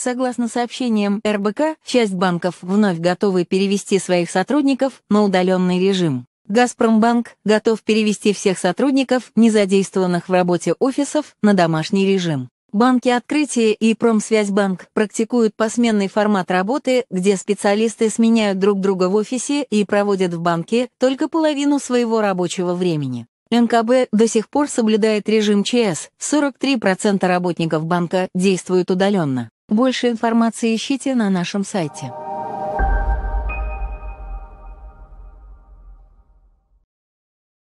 Согласно сообщениям РБК, часть банков вновь готовы перевести своих сотрудников на удаленный режим. «Газпромбанк» готов перевести всех сотрудников, не задействованных в работе офисов, на домашний режим. Банки Открытие и Промсвязьбанк практикуют посменный формат работы, где специалисты сменяют друг друга в офисе и проводят в банке только половину своего рабочего времени. НКБ до сих пор соблюдает режим ЧС, 43% работников банка действуют удаленно. Больше информации ищите на нашем сайте.